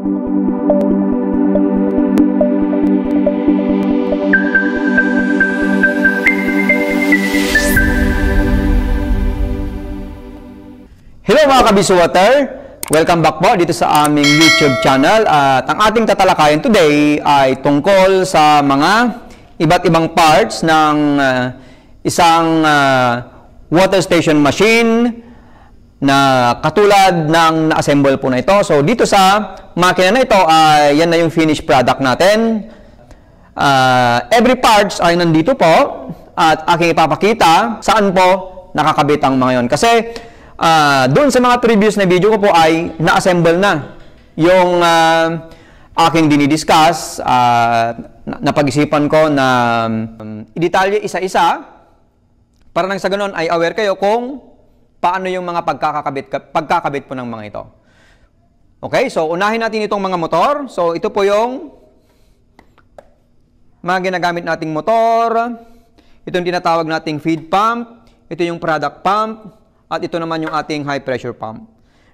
Hello mga kabiswater! Welcome back po dito sa aming YouTube channel at ang ating tatalakayan today ay tungkol sa mga iba't ibang parts ng uh, isang uh, water station machine na katulad ng na-assemble po na ito. So dito sa makina na ito, uh, yan na yung finished product natin. Uh, every parts ay nandito po at aking ipapakita saan po nakakabit ang mga yon. Kasi uh, ah, doon sa mga previous na video ko po ay na-assemble na yung uh, aking dinidiscuss. Uh, napag-isipan ko na um, i-detalye isa-isa para nang sa ganun ay aware kayo kung paano yung mga pagkakakabit, pagkakabit po ng mga ito. Okay, so unahin natin itong mga motor. So ito po yung mga ginagamit nating motor. Ito yung tinatawag nating feed pump. Ito yung product pump. At ito naman yung ating high pressure pump.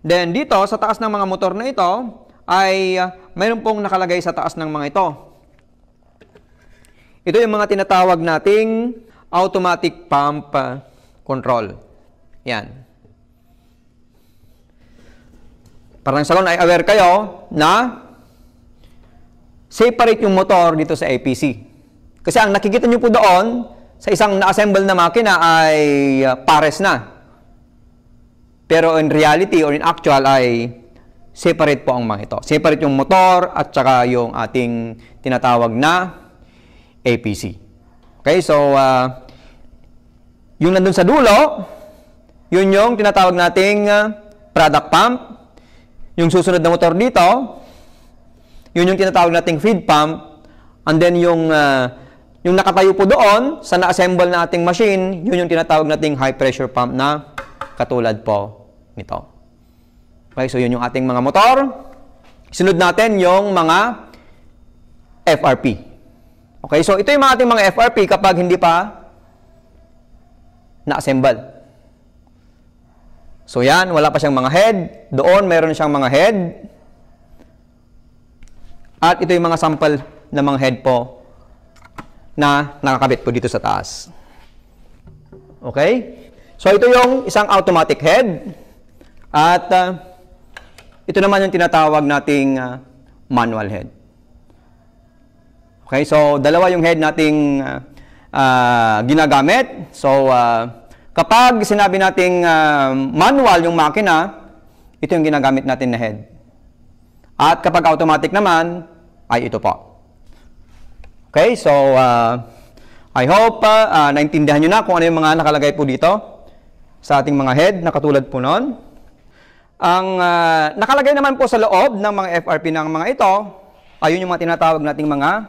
Then dito, sa taas ng mga motor na ito, ay ah, mayroon pong nakalagay sa taas ng mga ito. Ito yung mga tinatawag nating automatic pump control. Yan. Parang sa ay aware kayo na separate yung motor dito sa APC. Kasi ang nakikita nyo po doon, sa isang na-assemble na makina ay uh, pares na. Pero in reality or in actual ay separate po ang mga ito. Separate yung motor at saka yung ating tinatawag na APC. Okay, so uh, yung nandun sa dulo, yun yung tinatawag nating ah, product pump. Yung susunod na motor dito, yun yung tinatawag nating feed pump. And then yung uh, yung nakatayo po doon sa na-assemble na ating machine, yun yung tinatawag nating high pressure pump na katulad po nito. Okay, so yun yung ating mga motor. Sunod natin yung mga FRP. Okay, so ito yung mga ating mga FRP kapag hindi pa na-assemble. So yan, wala pa siyang mga head. Doon, meron siyang mga head. At ito yung mga sample ng mga head po na nakakabit po dito sa taas. Okay? So ito yung isang automatic head. At uh, ito naman yung tinatawag nating uh, manual head. Okay, so dalawa yung head nating uh, uh, ginagamit. So, uh, Kapag sinabi nating uh, manual yung makina, ito yung ginagamit natin na head. At kapag automatic naman, ay ito po. Okay, so uh, I hope uh, uh, naintindihan nyo na kung ano yung mga nakalagay po dito sa ating mga head na katulad po noon. Ang uh, nakalagay naman po sa loob ng mga FRP ng mga ito, ayun yung mga tinatawag nating mga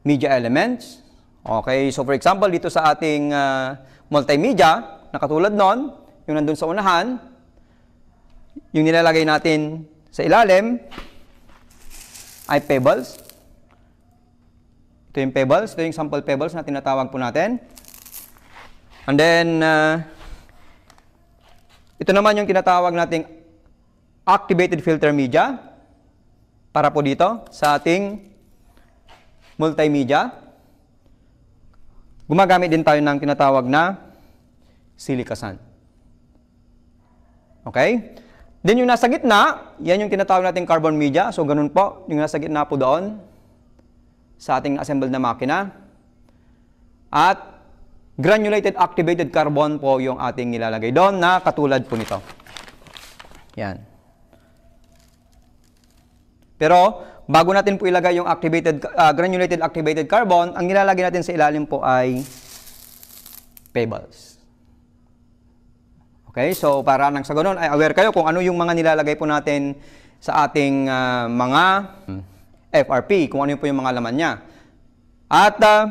media elements. Okay, so for example, dito sa ating uh, multimedia, na katulad nun, yung nandun sa unahan, yung nilalagay natin sa ilalim ay pebbles. Ito yung pebbles. Ito yung sample pebbles na tinatawag po natin. And then, uh, ito naman yung tinatawag nating activated filter media para po dito sa ating multimedia. Gumagamit din tayo ng tinatawag na silikasan. Okay? Then yung nasa gitna, yan yung tinatawag nating carbon media. So ganun po, yung nasa gitna po doon sa ating assembled na makina. At granulated activated carbon po yung ating nilalagay doon na katulad po nito. Yan. Pero bago natin po ilagay yung activated, uh, granulated activated carbon, ang nilalagay natin sa ilalim po ay pebbles. Okay, so para nang sa ganun ay aware kayo kung ano yung mga nilalagay po natin sa ating uh, mga FRP, kung ano po yung mga laman niya. At uh,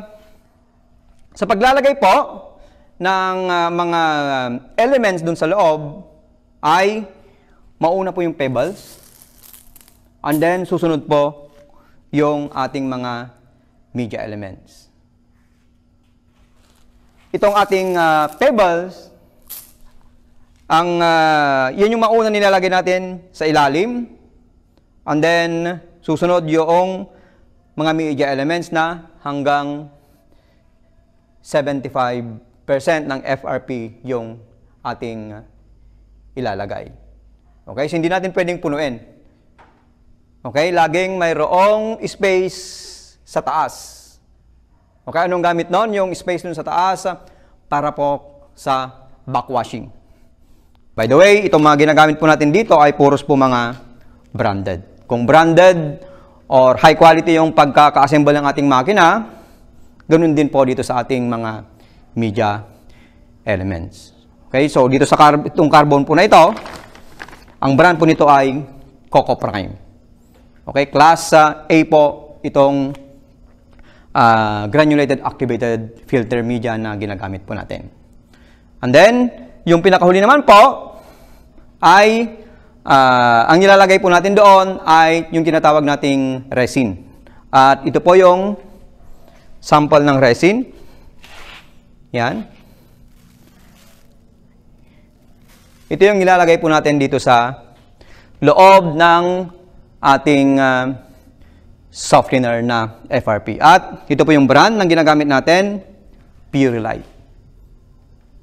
sa paglalagay po ng uh, mga elements dun sa loob ay mauna po yung pebbles. And then, susunod po yung ating mga media elements. Itong ating uh, pebbles, ang, uh, yun yung mauna nilalagay natin sa ilalim. And then, susunod yung mga media elements na hanggang 75% ng FRP yung ating ilalagay. Okay? So, hindi natin pwedeng punuin. Okay, laging mayroong space sa taas. Okay, anong gamit noon? Yung space nun sa taas ah, para po sa backwashing. By the way, itong mga ginagamit po natin dito ay puros po mga branded. Kung branded or high quality yung pagkaka-assemble ng ating makina, ganun din po dito sa ating mga media elements. Okay, so dito sa car itong carbon po na ito, ang brand po nito ay Coco Prime. Okay, class uh, A po itong uh, granulated activated filter media na ginagamit po natin. And then, yung pinakahuli naman po ay uh, ang nilalagay po natin doon ay yung tinatawag nating resin. At ito po yung sample ng resin. Yan. Ito yung nilalagay po natin dito sa loob ng ating uh, ah, soft na FRP. At ito po yung brand ng ginagamit natin, Purelight.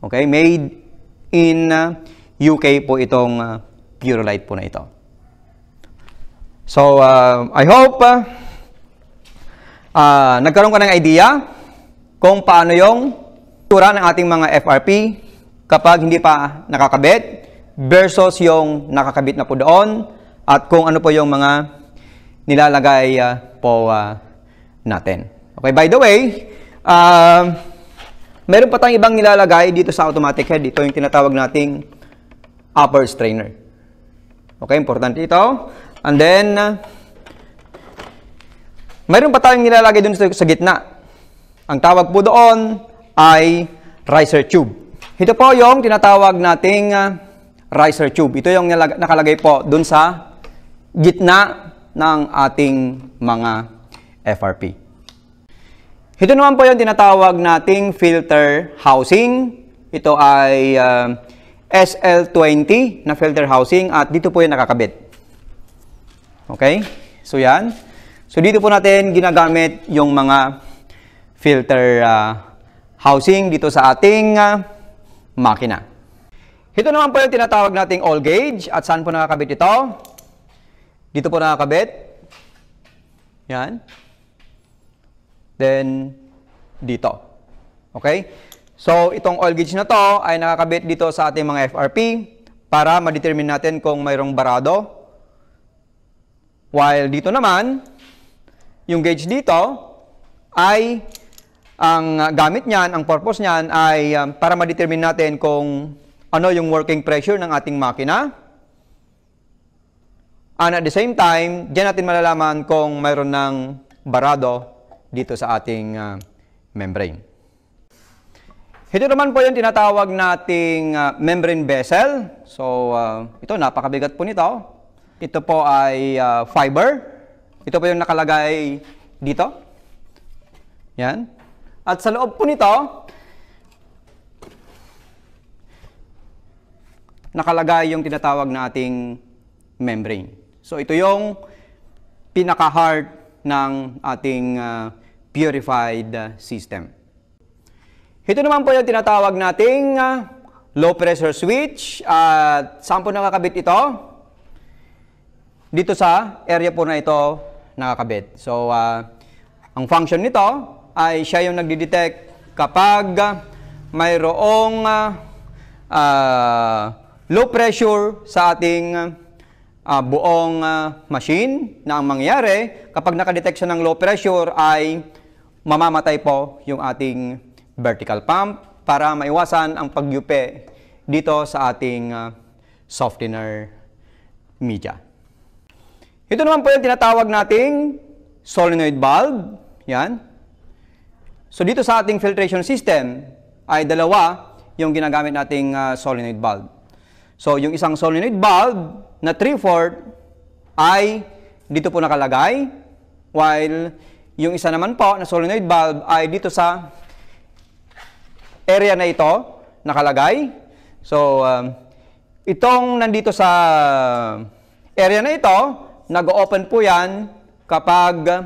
Okay, made in uh, ah, UK po itong uh, ah, Purelight po na ito. So, uh, I hope uh, uh, nagkaroon ka ng idea kung paano yung tura ng ating mga FRP kapag hindi pa nakakabit versus yung nakakabit na po doon at kung ano po yung mga nilalagay uh, po uh, natin. Okay, by the way, uh, meron pa tayong ibang nilalagay dito sa automatic head. Ito yung tinatawag nating upper strainer. Okay, importante ito. And then, uh, meron pa tayong nilalagay dun sa, sa gitna. Ang tawag po doon ay riser tube. Ito po yung tinatawag nating uh, riser tube. Ito yung nakalagay po dun sa gitna ng ating mga FRP. Ito naman po yung tinatawag nating filter housing. Ito ay uh, um, SL20 na filter housing at dito po yung nakakabit. Okay? So yan. So dito po natin ginagamit yung mga filter uh, housing dito sa ating uh, makina. Ito naman po yung tinatawag nating all gauge at saan po nakakabit ito? Dito po nakakabit. Yan. Then, dito. Okay? So, itong oil gauge na to ay nakakabit dito sa ating mga FRP para ma-determine natin kung mayroong barado. While dito naman, yung gauge dito ay ang gamit niyan, ang purpose niyan ay um, para ma-determine natin kung ano yung working pressure ng ating makina Ah, and at the same time, diyan natin malalaman kung mayroon ng barado dito sa ating uh, membrane. Ito naman po yung tinatawag nating uh, membrane vessel. So, uh, ito, napakabigat po nito. Ito po ay uh, fiber. Ito po yung nakalagay dito. Yan. At sa loob po nito, nakalagay yung tinatawag nating membrane. So ito yung pinaka-heart ng ating uh, purified ah, system. Ito naman po yung tinatawag nating uh, low pressure switch. At uh, saan po nakakabit ito? Dito sa area po na ito nakakabit. So uh, ang function nito ay siya yung nagdi-detect kapag mayroong uh, uh, low pressure sa ating uh, buong uh, machine na ang mangyari kapag nakadetection ng low pressure ay mamamatay po yung ating vertical pump para maiwasan ang pagyupe dito sa ating uh, softener media. Ito naman po yung tinatawag nating solenoid valve. Yan. So dito sa ating filtration system ay dalawa yung ginagamit nating uh, solenoid valve. So yung isang solenoid valve na 3-4 ay dito po nakalagay while yung isa naman po na solenoid valve ay dito sa area na ito nakalagay. So, um, itong nandito sa area na ito, nag-open po yan kapag uh,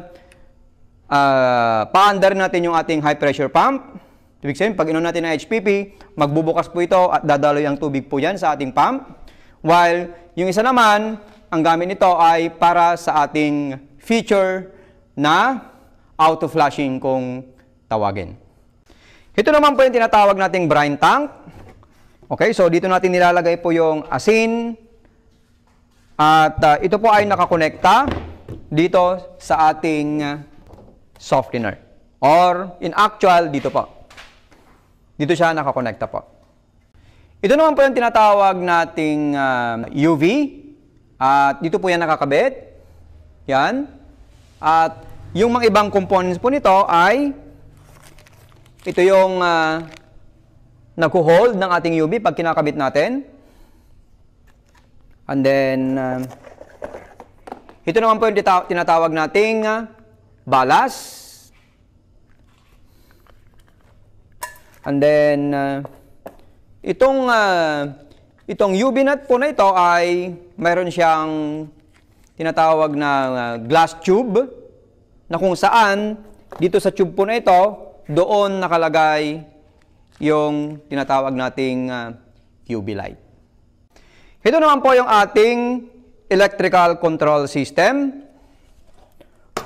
ah, paandar natin yung ating high pressure pump. Ibig sabihin, pag inon natin ng HPP, magbubukas po ito at dadaloy ang tubig po yan sa ating pump. While yung isa naman, ang gamit nito ay para sa ating feature na auto flushing kung tawagin. Ito naman po yung tinatawag nating brine tank. Okay, so dito natin nilalagay po yung asin. At uh, ito po ay nakakonekta dito sa ating softener. Or in actual, dito po. Dito siya nakakonekta po. Ito naman po yung tinatawag nating uh, um, UV. At uh, dito po yan nakakabit. Yan. At yung mga ibang components po nito ay ito yung uh, nagho-hold ng ating UV pag kinakabit natin. And then uh, ito naman po yung tinatawag nating uh, balas. And then uh, Itong, uh, itong ubinat po na ito ay mayroon siyang tinatawag na uh, glass tube na kung saan dito sa tube po na ito, doon nakalagay yung tinatawag nating uh, ah, UV light. Ito naman po yung ating electrical control system.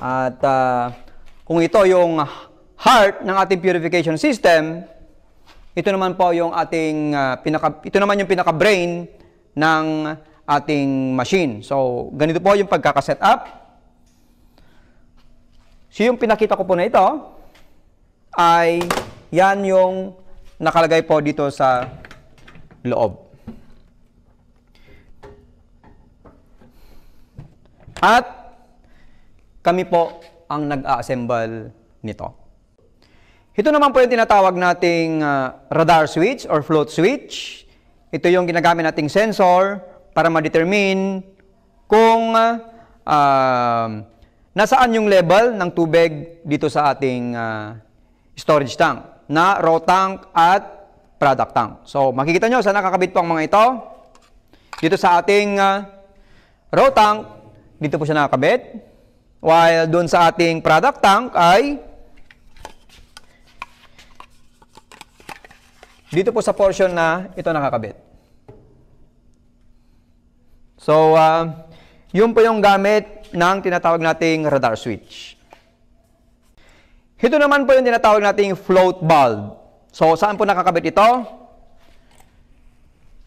At uh, kung ito yung heart ng ating purification system, ito naman po yung ating uh, pinaka ito naman yung pinaka brain ng ating machine. So, ganito po yung pagkaka-set up. So, yung pinakita ko po na ito ay yan yung nakalagay po dito sa loob. At kami po ang nag-assemble nito. Ito naman po yung tinatawag nating uh, radar switch or float switch. Ito yung ginagamit nating sensor para ma-determine kung uh, nasaan yung level ng tubig dito sa ating uh, storage tank na raw tank at product tank. So makikita nyo saan nakakabit po ang mga ito. Dito sa ating uh, raw tank, dito po siya nakakabit. While doon sa ating product tank ay dito po sa portion na ito nakakabit. So, uh, yun po yung gamit ng tinatawag nating radar switch. Ito naman po yung tinatawag nating float bulb. So, saan po nakakabit ito?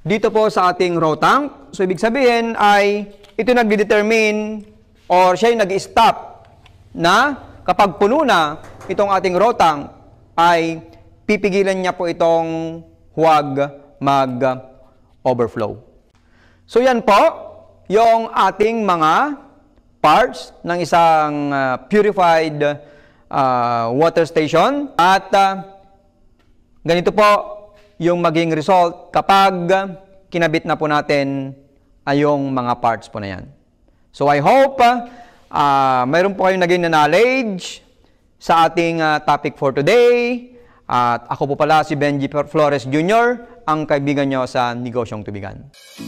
Dito po sa ating row tank. So, ibig sabihin ay ito nagdedetermine or siya yung nag-stop na kapag puno na itong ating row tank ay pipigilan niya po itong huwag mag-overflow. So yan po, yung ating mga parts ng isang uh, purified uh, water station at uh, ganito po yung maging result kapag kinabit na po natin ayong mga parts po na yan. So I hope uh, mayroon po kayong naging na knowledge sa ating uh, topic for today. At ako po pala si Benji Flores Jr ang kaibigan nyo sa negosyong tubigan.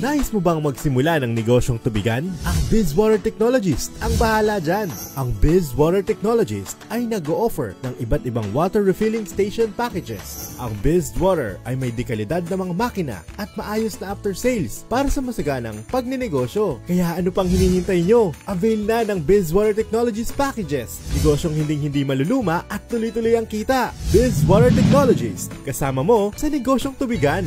Nice mo bang magsimula ng negosyong tubigan? Ang BizWater Technologist ang bahala dyan. Ang BizWater Technologist ay nag-o-offer ng iba't ibang water refilling station packages. Ang BizWater ay may dekalidad na mga makina at maayos na after sales para sa masaganang pagninegosyo. Kaya ano pang hinihintay nyo? Avail na ng BizWater Technologist packages. Negosyong hinding-hindi maluluma at tuloy-tuloy ang kita. BizWater Technologist, kasama mo sa negosyong tubigan.